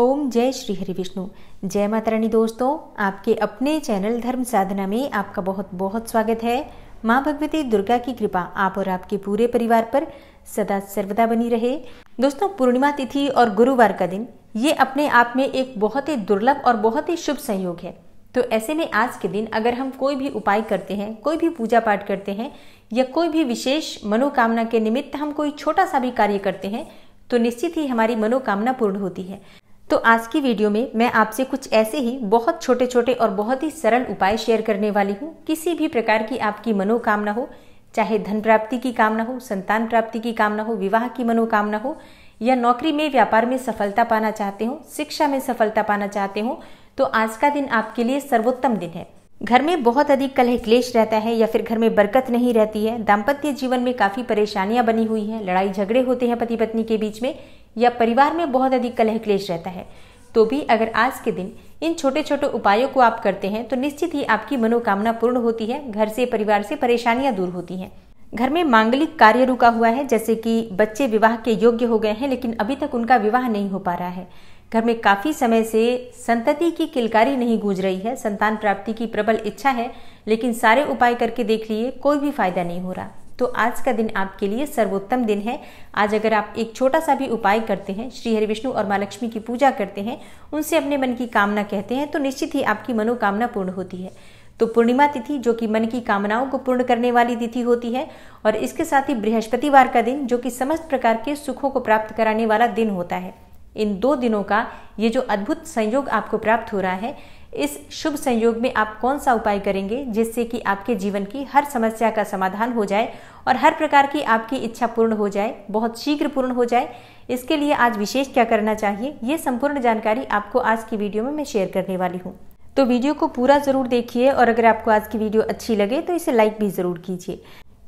ओम जय श्री हरि विष्णु जय माता रानी दोस्तों आपके अपने चैनल धर्म साधना में आपका बहुत बहुत स्वागत है माँ भगवती दुर्गा की कृपा आप और आपके पूरे परिवार पर सदा सर्वदा बनी रहे दोस्तों पूर्णिमा तिथि और गुरुवार का दिन ये अपने आप में एक बहुत ही दुर्लभ और बहुत ही शुभ संयोग है तो ऐसे में आज के दिन अगर हम कोई भी उपाय करते हैं कोई भी पूजा पाठ करते हैं या कोई भी विशेष मनोकामना के निमित्त हम कोई छोटा सा भी कार्य करते हैं तो निश्चित ही हमारी मनोकामना पूर्ण होती है तो आज की वीडियो में मैं आपसे कुछ ऐसे ही बहुत छोटे छोटे और बहुत ही सरल उपाय शेयर करने वाली हूँ किसी भी प्रकार की आपकी मनोकामना हो चाहे धन प्राप्ति की कामना हो संतान प्राप्ति की कामना हो विवाह की मनोकामना हो या नौकरी में व्यापार में सफलता पाना चाहते हो शिक्षा में सफलता पाना चाहते हो तो आज का दिन आपके लिए सर्वोत्तम दिन है घर में बहुत अधिक कलह क्लेश रहता है या फिर घर में बरकत नहीं रहती है दाम्पत्य जीवन में काफी परेशानियां बनी हुई हैं लड़ाई झगड़े होते हैं पति पत्नी के बीच में या परिवार में बहुत अधिक कलह क्लेश रहता है तो भी अगर आज के दिन इन छोटे छोटे उपायों को आप करते हैं तो निश्चित ही आपकी मनोकामना पूर्ण होती है घर से परिवार से परेशानियां दूर होती हैं घर में मांगलिक कार्य रुका हुआ है जैसे कि बच्चे विवाह के योग्य हो गए हैं लेकिन अभी तक उनका विवाह नहीं हो पा रहा है घर में काफ़ी समय से संतति की किलकारी नहीं गूंज रही है संतान प्राप्ति की प्रबल इच्छा है लेकिन सारे उपाय करके देख लिए कोई भी फायदा नहीं हो रहा तो आज का दिन आपके लिए सर्वोत्तम दिन है आज अगर आप एक छोटा सा भी उपाय करते हैं श्री हरि विष्णु और माँ लक्ष्मी की पूजा करते हैं उनसे अपने मन की कामना कहते हैं तो निश्चित ही आपकी मनोकामना पूर्ण होती है तो पूर्णिमा तिथि जो कि मन की कामनाओं को पूर्ण करने वाली तिथि होती है और इसके साथ ही बृहस्पतिवार का दिन जो कि समस्त प्रकार के सुखों को प्राप्त कराने वाला दिन होता है इन दो दिनों का ये जो अद्भुत संयोग आपको प्राप्त हो रहा है इस शुभ संयोग में आप कौन सा उपाय करेंगे जिससे कि आपके जीवन की हर समस्या का समाधान हो जाए और हर प्रकार की आपकी इच्छा पूर्ण हो जाए बहुत शीघ्र पूर्ण हो जाए इसके लिए आज विशेष क्या करना चाहिए ये संपूर्ण जानकारी आपको आज की वीडियो में मैं शेयर करने वाली हूँ तो वीडियो को पूरा ज़रूर देखिए और अगर आपको आज की वीडियो अच्छी लगे तो इसे लाइक भी ज़रूर कीजिए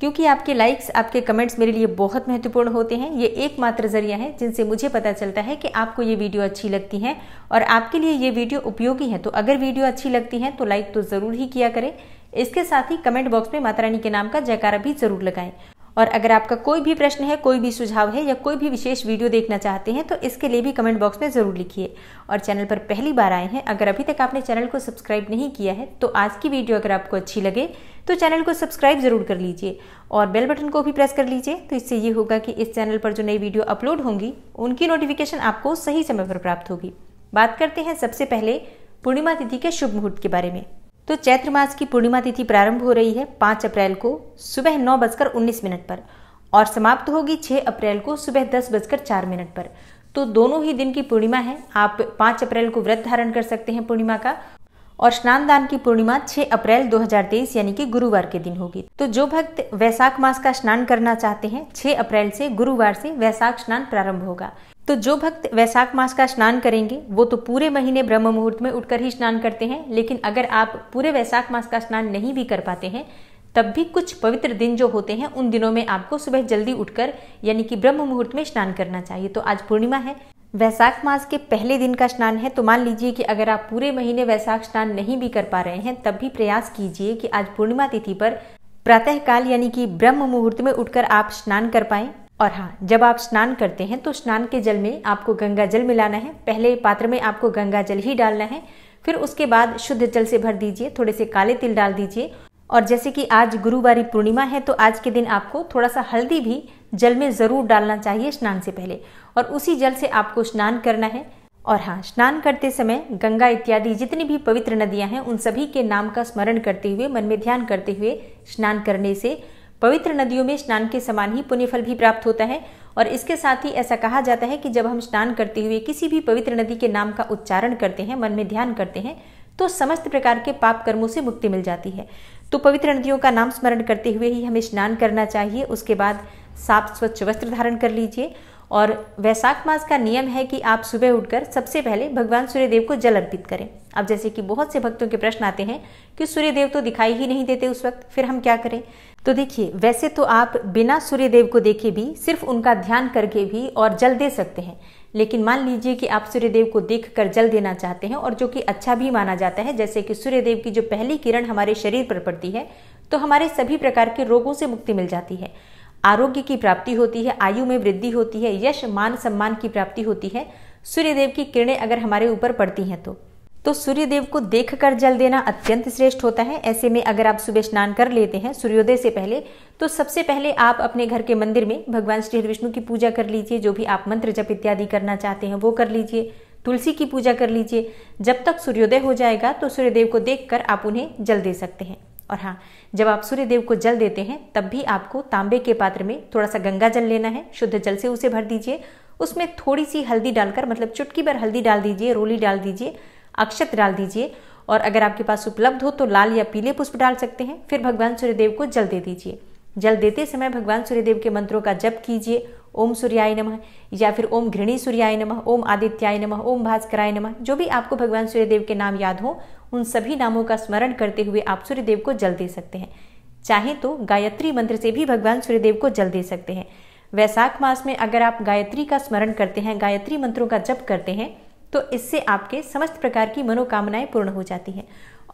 क्योंकि आपके लाइक्स आपके कमेंट्स मेरे लिए बहुत महत्वपूर्ण होते हैं ये एकमात्र जरिया है जिनसे मुझे पता चलता है कि आपको ये वीडियो अच्छी लगती है और आपके लिए ये वीडियो उपयोगी है तो अगर वीडियो अच्छी लगती है तो लाइक तो ज़रूर ही किया करें इसके साथ ही कमेंट बॉक्स में माता रानी के नाम का जयकारा भी जरूर लगाएं और अगर आपका कोई भी प्रश्न है कोई भी सुझाव है या कोई भी विशेष वीडियो देखना चाहते हैं तो इसके लिए भी कमेंट बॉक्स में ज़रूर लिखिए और चैनल पर पहली बार आए हैं अगर अभी तक आपने चैनल को सब्सक्राइब नहीं किया है तो आज की वीडियो अगर आपको अच्छी लगे तो चैनल को सब्सक्राइब ज़रूर कर लीजिए और बेल बटन को भी प्रेस कर लीजिए तो इससे ये होगा कि इस चैनल पर जो नई वीडियो अपलोड होंगी उनकी नोटिफिकेशन आपको सही समय पर प्राप्त होगी बात करते हैं सबसे पहले पूर्णिमा तिथि के शुभ मुहूर्त के बारे में तो चैत्र मास की पूर्णिमा तिथि प्रारंभ हो रही है पांच अप्रैल को सुबह नौ बजकर उन्नीस मिनट पर और समाप्त होगी छह अप्रैल को सुबह दस बजकर चार मिनट पर तो दोनों ही दिन की पूर्णिमा है आप पांच अप्रैल को व्रत धारण कर सकते हैं पूर्णिमा का और स्नान दान की पूर्णिमा 6 अप्रैल 2023 यानी कि गुरुवार के दिन होगी तो जो भक्त वैशाख मास का स्नान करना चाहते हैं 6 अप्रैल से गुरुवार से वैशाख स्नान प्रारंभ होगा तो जो भक्त वैशाख मास का स्नान करेंगे वो तो पूरे महीने ब्रह्म मुहूर्त में उठकर ही स्नान करते हैं लेकिन अगर आप पूरे वैशाख मास का स्नान नहीं भी कर पाते हैं तब भी कुछ पवित्र दिन जो होते हैं उन दिनों में आपको सुबह जल्दी उठकर यानी कि ब्रह्म मुहूर्त में स्नान करना चाहिए तो आज पूर्णिमा है वैशाख मास के पहले दिन का स्नान है तो मान लीजिए कि अगर आप पूरे महीने वैशाख स्नान नहीं भी कर पा रहे हैं तब भी प्रयास कीजिए कि आज पूर्णिमा तिथि पर प्रातःकाल यानी कि ब्रह्म मुहूर्त में उठकर आप स्नान कर पाएं और हाँ जब आप स्नान करते हैं तो स्नान के जल में आपको गंगा जल मिलाना है पहले पात्र में आपको गंगा जल ही डालना है फिर उसके बाद शुद्ध जल से भर दीजिए थोड़े से काले तिल डाल दीजिए और जैसे कि आज गुरुवारी पूर्णिमा है तो आज के दिन आपको थोड़ा सा हल्दी भी जल में ज़रूर डालना चाहिए स्नान से पहले और उसी जल से आपको स्नान करना है और हाँ स्नान करते समय गंगा इत्यादि जितनी भी पवित्र नदियां हैं उन सभी के नाम का स्मरण करते हुए मन में ध्यान करते हुए स्नान करने से पवित्र नदियों में स्नान के समान ही पुण्य फल भी प्राप्त होता है और इसके साथ ही ऐसा कहा जाता है कि जब हम स्नान करते हुए किसी भी पवित्र नदी के नाम का उच्चारण करते हैं मन में ध्यान करते हैं तो समस्त प्रकार के पाप कर्मों से मुक्ति मिल जाती है तो पवित्र नदियों का नाम स्मरण करते हुए ही हमें स्नान करना चाहिए उसके बाद साफ स्वच्छ वस्त्र धारण कर लीजिए और वैशाख मास का नियम है कि आप सुबह उठकर सबसे पहले भगवान सूर्यदेव को जल अर्पित करें अब जैसे कि बहुत से भक्तों के प्रश्न आते हैं कि सूर्यदेव तो दिखाई ही नहीं देते उस वक्त फिर हम क्या करें तो देखिए वैसे तो आप बिना सूर्यदेव को देखे भी सिर्फ उनका ध्यान करके भी और जल दे सकते हैं लेकिन मान लीजिए कि आप सूर्यदेव को देख कर जल देना चाहते हैं और जो कि अच्छा भी माना जाता है जैसे कि सूर्यदेव की जो पहली किरण हमारे शरीर पर पड़ती है तो हमारे सभी प्रकार के रोगों से मुक्ति मिल जाती है आरोग्य की प्राप्ति होती है आयु में वृद्धि होती है यश मान सम्मान की प्राप्ति होती है सूर्यदेव की किरणें अगर हमारे ऊपर पड़ती हैं तो तो सूर्यदेव को देखकर जल देना अत्यंत श्रेष्ठ होता है ऐसे में अगर आप सुबह स्नान कर लेते हैं सूर्योदय से पहले तो सबसे पहले आप अपने घर के मंदिर में भगवान श्री विष्णु की पूजा कर लीजिए जो भी आप मंत्र जप इत्यादि करना चाहते हैं वो कर लीजिए तुलसी की पूजा कर लीजिए जब तक सूर्योदय हो जाएगा तो सूर्यदेव को देखकर आप उन्हें जल दे सकते हैं और हाँ जब आप सूर्य देव को जल देते हैं तब भी आपको तांबे के पात्र में थोड़ा सा गंगा जल लेना है शुद्ध जल से उसे भर दीजिए उसमें थोड़ी सी हल्दी डालकर मतलब चुटकी भर हल्दी डाल दीजिए रोली डाल दीजिए अक्षत डाल दीजिए और अगर आपके पास उपलब्ध हो तो लाल या पीले पुष्प डाल सकते हैं फिर भगवान सूर्यदेव को जल दे दीजिए जल देते समय भगवान सूर्यदेव के मंत्रों का जप कीजिए ओम सूर्याय नम या फिर ओम घृणी सूर्याय नम ओम आदित्याय नम ओम भास्कराय नम जो भी आपको भगवान सूर्यदेव के नाम याद हो उन सभी नामों का स्मरण करते हुए आप सूर्यदेव को जल दे सकते हैं चाहे तो गायत्री मंत्र से भी भगवान सूर्यदेव को जल दे सकते हैं वैशाख मास में अगर आप गायत्री का स्मरण करते हैं गायत्री मंत्रों का जप करते हैं तो इससे आपके समस्त प्रकार की मनोकामनाएं पूर्ण हो जाती हैं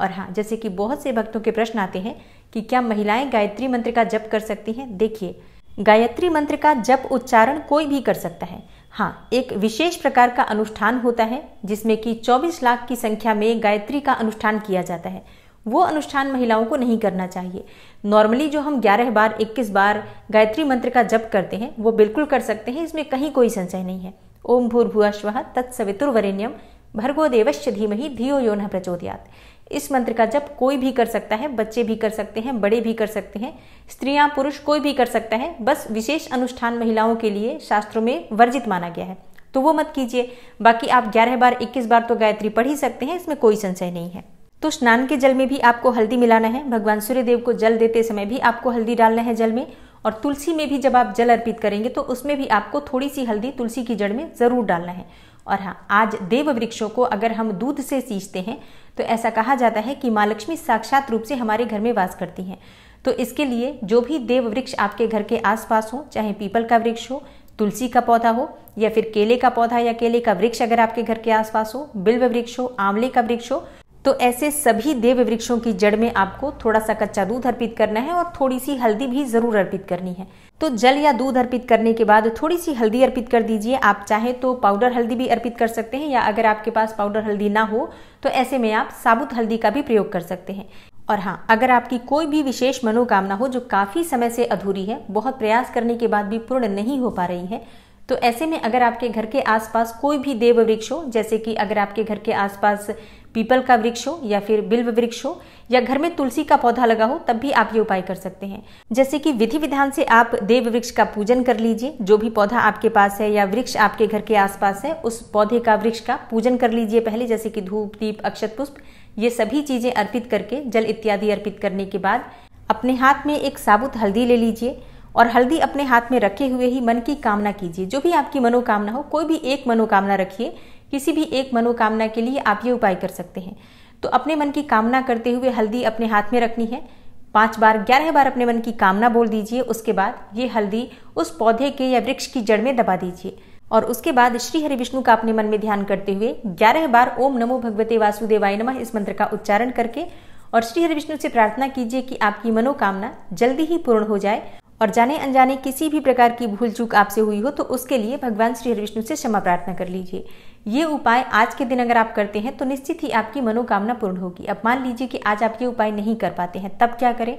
और हाँ जैसे कि बहुत से भक्तों के प्रश्न आते हैं कि क्या महिलाएं गायत्री मंत्र का जप कर सकती हैं देखिए गायत्री मंत्र का जप उच्चारण कोई भी कर सकता है हाँ एक विशेष प्रकार का अनुष्ठान होता है जिसमें कि 24 लाख की संख्या में गायत्री का अनुष्ठान किया जाता है वो अनुष्ठान महिलाओं को नहीं करना चाहिए नॉर्मली जो हम 11 बार 21 बार गायत्री मंत्र का जप करते हैं वो बिल्कुल कर सकते हैं इसमें कहीं कोई संशय नहीं है ओम भूर्भुआ श्व तत्सवितुर्वरेण्यम भर्गो देवश्च धीमही धियो यो न प्रचोदयात इस मंत्र का जप कोई भी कर सकता है बच्चे भी कर सकते हैं बड़े भी कर सकते हैं स्त्रियां पुरुष कोई भी कर सकता है बस विशेष अनुष्ठान महिलाओं के लिए शास्त्रों में वर्जित माना गया है तो वो मत कीजिए बाकी आप ग्यारह बार इक्कीस बार तो गायत्री पढ़ ही सकते हैं इसमें कोई संशय नहीं है तो स्नान के जल में भी आपको हल्दी मिलाना है भगवान सूर्यदेव को जल देते समय भी आपको हल्दी डालना है जल में और तुलसी में भी जब आप जल अर्पित करेंगे तो उसमें भी आपको थोड़ी सी हल्दी तुलसी की जड़ में ज़रूर डालना है और हाँ आज देव वृक्षों को अगर हम दूध से सींचते हैं तो ऐसा कहा जाता है कि माँ लक्ष्मी साक्षात रूप से हमारे घर में वास करती हैं तो इसके लिए जो भी देव वृक्ष आपके घर के आसपास हो चाहे पीपल का वृक्ष हो तुलसी का पौधा हो या फिर केले का पौधा या केले का वृक्ष अगर आपके घर के आसपास हो बिल्व वृक्ष हो आंवले का वृक्ष हो तो ऐसे सभी देव वृक्षों की जड़ में आपको थोड़ा सा कच्चा दूध अर्पित करना है और थोड़ी सी हल्दी भी ज़रूर अर्पित करनी है तो जल या दूध अर्पित करने के बाद थोड़ी सी हल्दी अर्पित कर दीजिए आप चाहे तो पाउडर हल्दी भी अर्पित कर सकते हैं या अगर आपके पास पाउडर हल्दी ना हो तो ऐसे में आप साबुत हल्दी का भी प्रयोग कर सकते हैं और हाँ अगर आपकी कोई भी विशेष मनोकामना हो जो काफ़ी समय से अधूरी है बहुत प्रयास करने के बाद भी पूर्ण नहीं हो पा रही है तो ऐसे में अगर आपके घर के आसपास कोई भी देव वृक्ष हो जैसे कि अगर आपके घर के आसपास पीपल का वृक्ष हो या फिर बिल्व वृक्ष हो या घर में तुलसी का पौधा लगा हो तब भी आप ये उपाय कर सकते हैं जैसे कि विधि विधान से आप देव वृक्ष का पूजन कर लीजिए जो भी पौधा आपके पास है या वृक्ष आपके घर के आसपास है उस पौधे का वृक्ष का पूजन कर लीजिए पहले जैसे कि धूप दीप अक्षत पुष्प ये सभी चीजें अर्पित करके जल इत्यादि अर्पित करने के बाद अपने हाथ में एक साबुत हल्दी ले लीजिए और हल्दी अपने हाथ में रखे हुए ही मन की कामना कीजिए जो भी आपकी मनोकामना हो कोई भी एक मनोकामना रखिए किसी भी एक मनोकामना के लिए आप ये उपाय कर सकते हैं तो अपने मन की कामना करते हुए हल्दी अपने हाथ में रखनी है पांच बार ग्यारह बार अपने मन की कामना बोल दीजिए उसके बाद ये हल्दी उस पौधे के या वृक्ष की जड़ में दबा दीजिए और उसके बाद श्री हरि विष्णु का अपने मन में ध्यान करते हुए ग्यारह बार ओम नमो भगवते वासुदेवाय नमः इस मंत्र का उच्चारण करके और श्री हरि विष्णु से प्रार्थना कीजिए कि आपकी मनोकामना जल्दी ही पूर्ण हो जाए और जाने अनजाने किसी भी प्रकार की भूल चूक आपसे हुई हो तो उसके लिए भगवान श्री हरिविष्णु से क्षमा प्रार्थना कर लीजिए ये उपाय आज के दिन अगर आप करते हैं तो निश्चित ही आपकी मनोकामना पूर्ण होगी अब मान लीजिए कि आज आप ये उपाय नहीं कर पाते हैं तब क्या करें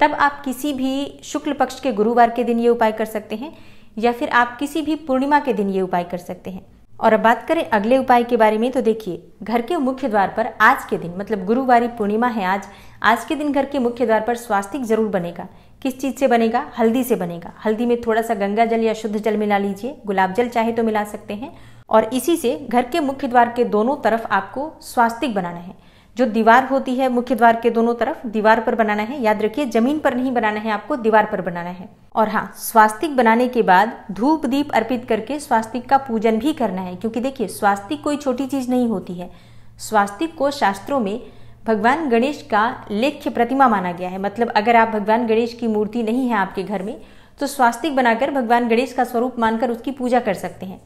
तब आप किसी भी शुक्ल पक्ष के गुरुवार के दिन ये उपाय कर सकते हैं या फिर आप किसी भी पूर्णिमा के दिन ये उपाय कर सकते हैं और अब बात करें अगले उपाय के बारे में तो देखिए घर के मुख्य द्वार पर आज के दिन मतलब गुरुवारी पूर्णिमा है आज आज के दिन घर के मुख्य द्वार पर स्वास्तिक जरूर बनेगा किस चीज़ से बनेगा हल्दी से बनेगा हल्दी में थोड़ा सा गंगा जल या शुद्ध जल मिला लीजिए गुलाब जल चाहे तो मिला सकते हैं और इसी से घर के मुख्य द्वार के दोनों तरफ आपको स्वास्तिक बनाना है जो दीवार होती है मुख्य द्वार के दोनों तरफ दीवार पर बनाना है याद रखिए जमीन पर नहीं बनाना है आपको दीवार पर बनाना है और हाँ स्वास्तिक बनाने के बाद धूप दीप अर्पित करके स्वास्तिक का पूजन भी करना है क्योंकि देखिए स्वास्तिक कोई छोटी चीज नहीं होती है स्वास्तिक को शास्त्रों में भगवान गणेश का लेख्य प्रतिमा माना गया है मतलब अगर आप भगवान गणेश की मूर्ति नहीं है आपके घर में तो स्वास्तिक बनाकर भगवान गणेश का स्वरूप मानकर उसकी पूजा कर सकते हैं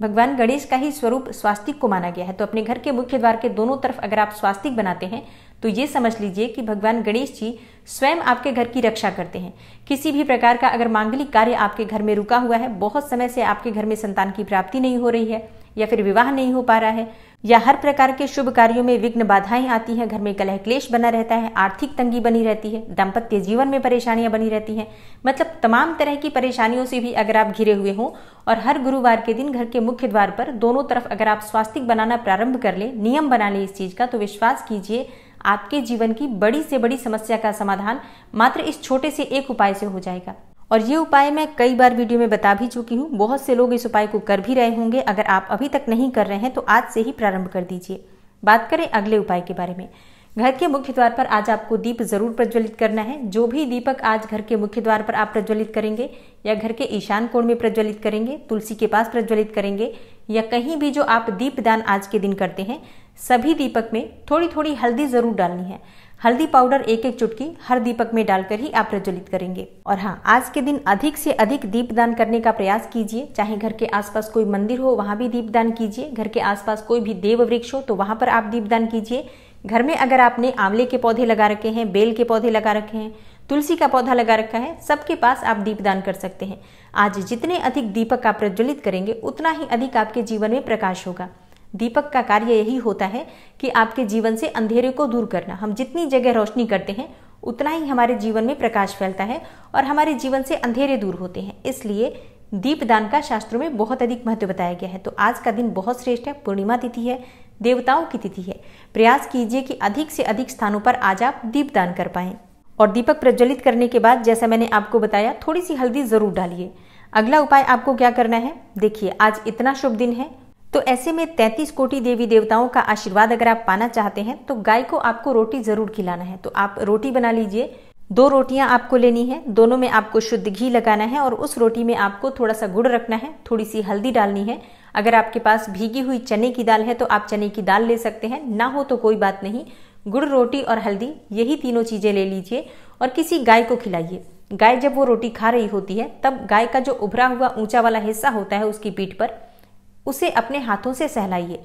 भगवान गणेश का ही स्वरूप स्वास्तिक को माना गया है तो अपने घर के मुख्य द्वार के दोनों तरफ अगर आप स्वास्तिक बनाते हैं तो ये समझ लीजिए कि भगवान गणेश जी स्वयं आपके घर की रक्षा करते हैं किसी भी प्रकार का अगर मांगलिक कार्य आपके घर में रुका हुआ है बहुत समय से आपके घर में संतान की प्राप्ति नहीं हो रही है या फिर विवाह नहीं हो पा रहा है या हर प्रकार के शुभ कार्यों में विघ्न बाधाएं आती हैं घर में कलह क्लेश बना रहता है आर्थिक तंगी बनी रहती है दाम्पत्य जीवन में परेशानियां बनी रहती हैं मतलब तमाम तरह की परेशानियों से भी अगर आप घिरे हुए हों और हर गुरुवार के दिन घर के मुख्य द्वार पर दोनों तरफ अगर आप स्वास्थ्य बनाना प्रारंभ कर ले नियम बना ले इस चीज़ का तो विश्वास कीजिए आपके जीवन की बड़ी से बड़ी समस्या का समाधान मात्र इस छोटे से एक उपाय से हो जाएगा और ये उपाय मैं कई बार वीडियो में बता भी चुकी हूँ बहुत से लोग इस उपाय को कर भी रहे होंगे अगर आप अभी तक नहीं कर रहे हैं तो आज से ही प्रारंभ कर दीजिए बात करें अगले उपाय के बारे में घर के मुख्य द्वार पर आज आपको दीप जरूर प्रज्वलित करना है जो भी दीपक आज घर के मुख्य द्वार पर आप प्रज्वलित करेंगे या घर के ईशान कोण में प्रज्वलित करेंगे तुलसी के पास प्रज्वलित करेंगे या कहीं भी जो आप दीप दान आज के दिन करते हैं सभी दीपक में थोड़ी थोड़ी हल्दी जरूर डालनी है हल्दी पाउडर एक एक चुटकी हर दीपक में डालकर ही आप प्रज्वलित करेंगे और हाँ आज के दिन अधिक से अधिक दीपदान करने का प्रयास कीजिए चाहे घर के आसपास कोई मंदिर हो वहाँ भी दीपदान कीजिए घर के आसपास कोई भी देव वृक्ष हो तो वहाँ पर आप दीपदान कीजिए घर में अगर आपने आंवले के पौधे लगा रखे हैं बेल के पौधे लगा रखे हैं तुलसी का पौधा लगा रखा है सबके पास आप दीपदान कर सकते हैं आज जितने अधिक दीपक आप प्रज्वलित करेंगे उतना ही अधिक आपके जीवन में प्रकाश होगा दीपक का कार्य यही होता है कि आपके जीवन से अंधेरे को दूर करना हम जितनी जगह रोशनी करते हैं उतना ही हमारे जीवन में प्रकाश फैलता है और हमारे जीवन से अंधेरे दूर होते हैं इसलिए दीपदान का शास्त्रों में बहुत अधिक महत्व बताया गया है तो आज का दिन बहुत श्रेष्ठ है पूर्णिमा तिथि है देवताओं की तिथि है प्रयास कीजिए कि अधिक से अधिक स्थानों पर आज आप दीपदान कर पाए और दीपक प्रज्वलित करने के बाद जैसा मैंने आपको बताया थोड़ी सी हल्दी ज़रूर डालिए अगला उपाय आपको क्या करना है देखिए आज इतना शुभ दिन है तो ऐसे में 33 कोटि देवी देवताओं का आशीर्वाद अगर आप पाना चाहते हैं तो गाय को आपको रोटी जरूर खिलाना है तो आप रोटी बना लीजिए दो रोटियां आपको लेनी है दोनों में आपको शुद्ध घी लगाना है और उस रोटी में आपको थोड़ा सा गुड़ रखना है थोड़ी सी हल्दी डालनी है अगर आपके पास भीगी हुई चने की दाल है तो आप चने की दाल ले सकते हैं ना हो तो कोई बात नहीं गुड़ रोटी और हल्दी यही तीनों चीज़ें ले लीजिए और किसी गाय को खिलाइए गाय जब वो रोटी खा रही होती है तब गाय का जो उभरा हुआ ऊंचा वाला हिस्सा होता है उसकी पीठ पर उसे अपने हाथों से सहलाइए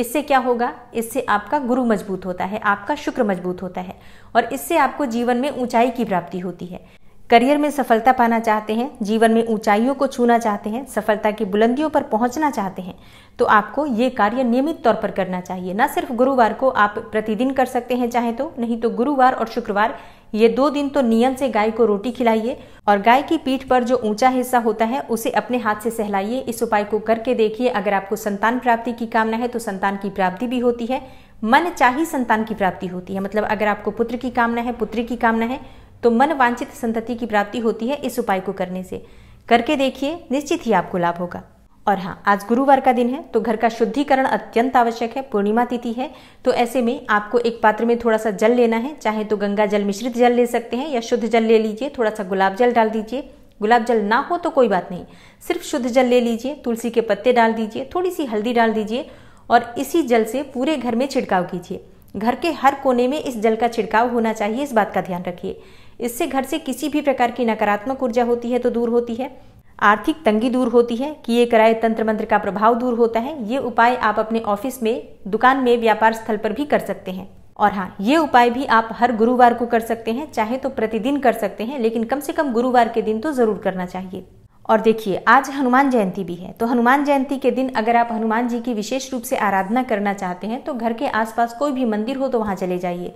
इससे क्या होगा इससे आपका गुरु मजबूत होता है आपका शुक्र मजबूत होता है और इससे आपको जीवन में ऊंचाई की प्राप्ति होती है करियर में सफलता पाना चाहते हैं जीवन में ऊंचाइयों को छूना चाहते हैं सफलता की बुलंदियों पर पहुंचना चाहते हैं तो आपको ये कार्य नियमित तौर पर करना चाहिए ना सिर्फ गुरुवार को आप प्रतिदिन कर सकते हैं चाहे तो नहीं तो गुरुवार और शुक्रवार ये दो दिन तो नियम से गाय को रोटी खिलाइए और गाय की पीठ पर जो ऊंचा हिस्सा होता है उसे अपने हाथ से सहलाइए इस उपाय को करके देखिए अगर आपको संतान प्राप्ति की कामना है तो संतान की प्राप्ति भी होती है मन चाही संतान की प्राप्ति होती है मतलब अगर आपको पुत्र की कामना है पुत्री की कामना है तो मन वांछित संतति की प्राप्ति होती है इस उपाय को करने से करके देखिए निश्चित ही आपको लाभ होगा और हाँ आज गुरुवार का दिन है तो घर का शुद्धिकरण अत्यंत आवश्यक है पूर्णिमा तिथि है तो ऐसे में आपको एक पात्र में थोड़ा सा जल लेना है चाहे तो गंगा जल मिश्रित जल ले सकते हैं या शुद्ध जल ले लीजिए थोड़ा सा गुलाब जल डाल दीजिए गुलाब जल ना हो तो कोई बात नहीं सिर्फ शुद्ध जल ले लीजिए तुलसी के पत्ते डाल दीजिए थोड़ी सी हल्दी डाल दीजिए और इसी जल से पूरे घर में छिड़काव कीजिए घर के हर कोने में इस जल का छिड़काव होना चाहिए इस बात का ध्यान रखिए इससे घर से किसी भी प्रकार की नकारात्मक ऊर्जा होती है तो दूर होती है आर्थिक तंगी दूर होती है किए कराए तंत्र मंत्र का प्रभाव दूर होता है ये उपाय आप अपने ऑफिस में दुकान में व्यापार स्थल पर भी कर सकते हैं और हाँ ये उपाय भी आप हर गुरुवार को कर सकते हैं चाहे तो प्रतिदिन कर सकते हैं लेकिन कम से कम गुरुवार के दिन तो ज़रूर करना चाहिए और देखिए आज हनुमान जयंती भी है तो हनुमान जयंती के दिन अगर आप हनुमान जी की विशेष रूप से आराधना करना चाहते हैं तो घर के आसपास कोई भी मंदिर हो तो वहाँ चले जाइए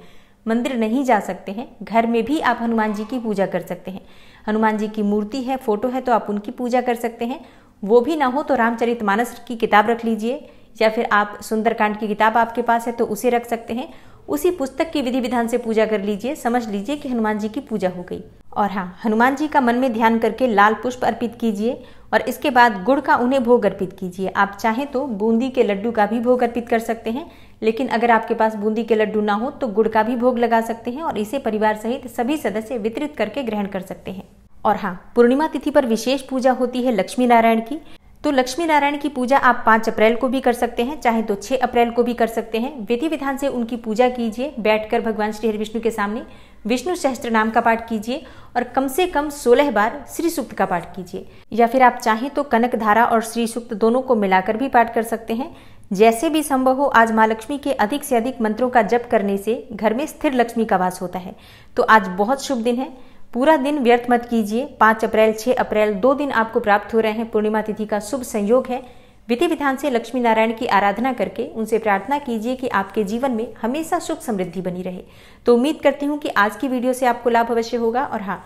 मंदिर नहीं जा सकते हैं घर में भी आप हनुमान जी की पूजा कर सकते हैं हनुमान जी की मूर्ति है फोटो है तो आप उनकी पूजा कर सकते हैं वो भी ना हो तो रामचरित मानस की किताब रख लीजिए या फिर आप सुंदरकांड की किताब आपके पास है तो उसे रख सकते हैं उसी पुस्तक की विधि विधान से पूजा कर लीजिए समझ लीजिए कि हनुमान जी की पूजा हो गई और हाँ हनुमान जी का मन में ध्यान करके लाल पुष्प अर्पित कीजिए और इसके बाद गुड़ का उन्हें भोग अर्पित कीजिए आप चाहें तो बूंदी के लड्डू का भी भोग अर्पित कर सकते हैं लेकिन अगर आपके पास बूंदी के लड्डू ना हो तो गुड़ का भी भोग लगा सकते हैं और इसे परिवार सहित सभी सदस्य वितरित करके ग्रहण कर सकते हैं और हाँ पूर्णिमा तिथि पर विशेष पूजा होती है लक्ष्मी नारायण की तो लक्ष्मी नारायण की पूजा आप पाँच अप्रैल को भी कर सकते हैं चाहे तो छह अप्रैल को भी कर सकते हैं विधि विधान से उनकी पूजा कीजिए बैठकर भगवान श्री हरि विष्णु के सामने विष्णु सहस्त्र नाम का पाठ कीजिए और कम से कम सोलह बार श्री सूक्त का पाठ कीजिए या फिर आप चाहें तो कनक धारा और श्री सूक्त दोनों को मिलाकर भी पाठ कर सकते हैं जैसे भी संभव हो आज माँ लक्ष्मी के अधिक से अधिक मंत्रों का जप करने से घर में स्थिर लक्ष्मी का वास होता है तो आज बहुत शुभ दिन है पूरा दिन व्यर्थ मत कीजिए पाँच अप्रैल छः अप्रैल दो दिन आपको प्राप्त हो रहे हैं पूर्णिमा तिथि का शुभ संयोग है विधि विधान से लक्ष्मी नारायण की आराधना करके उनसे प्रार्थना कीजिए कि आपके जीवन में हमेशा सुख समृद्धि बनी रहे तो उम्मीद करती हूँ कि आज की वीडियो से आपको लाभ अवश्य होगा और हाँ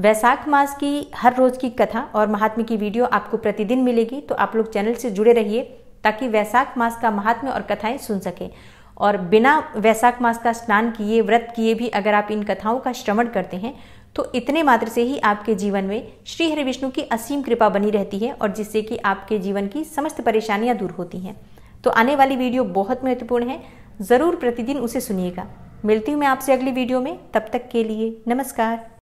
वैशाख मास की हर रोज की कथा और महात्म्य की वीडियो आपको प्रतिदिन मिलेगी तो आप लोग चैनल से जुड़े रहिए ताकि वैशाख मास का महात्म्य और कथाएं सुन सकें और बिना वैशाख मास का स्नान किए व्रत किए भी अगर आप इन कथाओं का श्रवण करते हैं तो इतने मात्र से ही आपके जीवन में श्री हरि विष्णु की असीम कृपा बनी रहती है और जिससे कि आपके जीवन की समस्त परेशानियां दूर होती हैं तो आने वाली वीडियो बहुत महत्वपूर्ण है ज़रूर प्रतिदिन उसे सुनिएगा मिलती हूँ मैं आपसे अगली वीडियो में तब तक के लिए नमस्कार